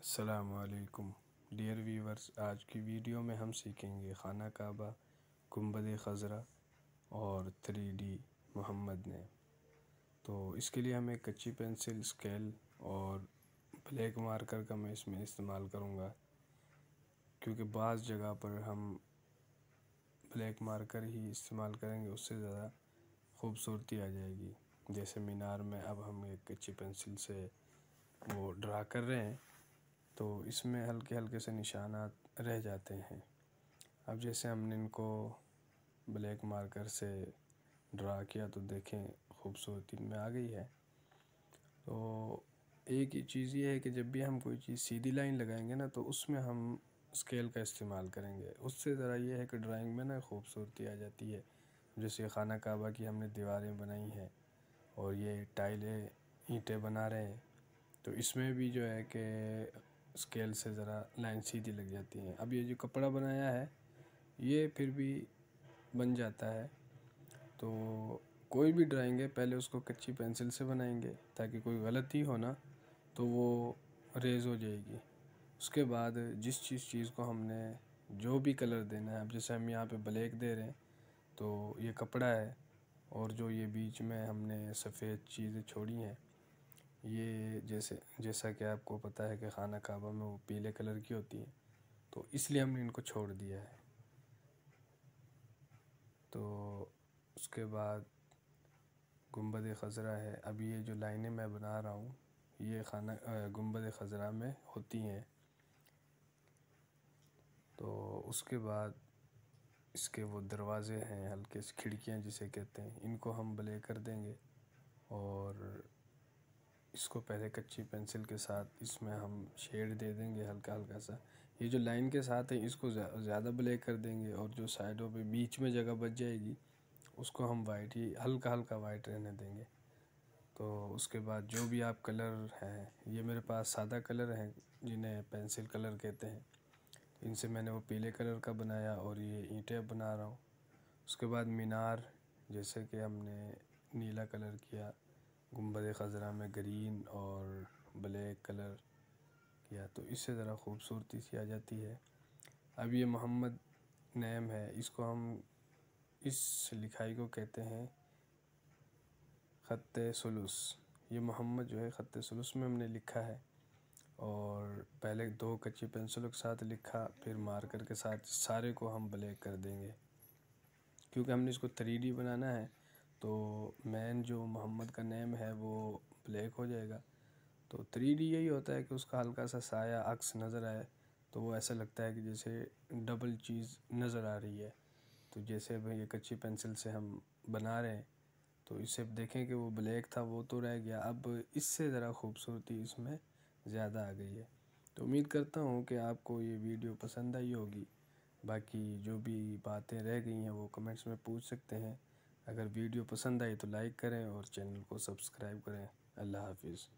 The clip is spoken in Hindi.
अस्सलाम डियर व्यूवर्स आज की वीडियो में हम सीखेंगे खाना काबा गुम्बद खजरा और थ्री डी मोहम्मद ने तो इसके लिए हमें कच्ची पेंसिल स्केल और ब्लैक मार्कर का मैं इसमें इस्तेमाल करूँगा क्योंकि बाज़ जगह पर हम ब्लैक मार्कर ही इस्तेमाल करेंगे उससे ज़्यादा खूबसूरती आ जाएगी जैसे मीनार में अब हम एक कच्ची पेंसिल से वो ड्रा कर रहे हैं तो इसमें हल्के हल्के से निशाना रह जाते हैं अब जैसे हमने इनको ब्लैक मार्कर से ड्रा किया तो देखें खूबसूरती में आ गई है तो एक ही चीज़ ये है कि जब भी हम कोई चीज़ सीधी लाइन लगाएंगे ना तो उसमें हम स्केल का इस्तेमाल करेंगे उससे ज़रा यह है कि ड्राइंग में ना खूबसूरती आ जाती है जैसे खाना काबा की हमने दीवारें बनाई हैं और ये टाइलें ईंटें बना रहे हैं तो इसमें भी जो है कि स्केल से ज़रा लाइन सीधी लग जाती है अब ये जो कपड़ा बनाया है ये फिर भी बन जाता है तो कोई भी ड्राइंग है पहले उसको कच्ची पेंसिल से बनाएंगे ताकि कोई गलती हो ना तो वो रेज हो जाएगी उसके बाद जिस चीज़ चीज़ को हमने जो भी कलर देना है अब जैसे हम यहाँ पे ब्लैक दे रहे हैं तो ये कपड़ा है और जो ये बीच में हमने सफ़ेद चीज़ें छोड़ी हैं ये जैसे जैसा कि आपको पता है कि खाना काबा में वो पीले कलर की होती है तो इसलिए हमने इनको छोड़ दिया है तो उसके बाद गुम्बद खजरा है अब ये जो लाइनें मैं बना रहा हूँ ये खाना गुम्बद खजरा में होती हैं तो उसके बाद इसके वो दरवाज़े हैं हल्के खिड़कियाँ जिसे कहते हैं इनको हम ब्ले कर देंगे और इसको पहले कच्ची पेंसिल के साथ इसमें हम शेड दे देंगे हल्का हल्का सा ये जो लाइन के साथ है इसको ज़्यादा ब्लैक कर देंगे और जो साइडों पे बीच में जगह बच जाएगी उसको हम वाइट ही हल्का हल्का वाइट रहने देंगे तो उसके बाद जो भी आप कलर हैं ये मेरे पास सादा कलर हैं जिन्हें पेंसिल कलर कहते हैं इनसे मैंने वो पीले कलर का बनाया और ये ईंटें बना रहा हूँ उसके बाद मीनार जैसे कि हमने नीला कलर किया गुम्बद खजरा में ग्रीन और ब्लैक कलर किया तो इससे ज़रा खूबसूरती सी आ जाती है अब ये मोहम्मद नेम है इसको हम इस लिखाई को कहते हैं ख़त सलूस ये मोहम्मद जो है ख़त सलूस में हमने लिखा है और पहले दो कच्ची पेंसिलों के साथ लिखा फिर मार्कर के साथ सारे को हम ब्लैक कर देंगे क्योंकि हमने इसको थ्री बनाना है तो मैन जो मोहम्मद का नेम है वो ब्लैक हो जाएगा तो थ्री डी यही होता है कि उसका हल्का सा साया अक्स नज़र आए तो वो ऐसा लगता है कि जैसे डबल चीज़ नज़र आ रही है तो जैसे भाई एक अच्छी पेंसिल से हम बना रहे हैं तो इससे देखें कि वो ब्लैक था वो तो रह गया अब इससे ज़रा खूबसूरती इसमें ज़्यादा आ गई है तो उम्मीद करता हूँ कि आपको ये वीडियो पसंद आई होगी बाकी जो भी बातें रह गई हैं वो कमेंट्स में पूछ सकते हैं अगर वीडियो पसंद आई तो लाइक करें और चैनल को सब्सक्राइब करें अल्लाह हाफिज़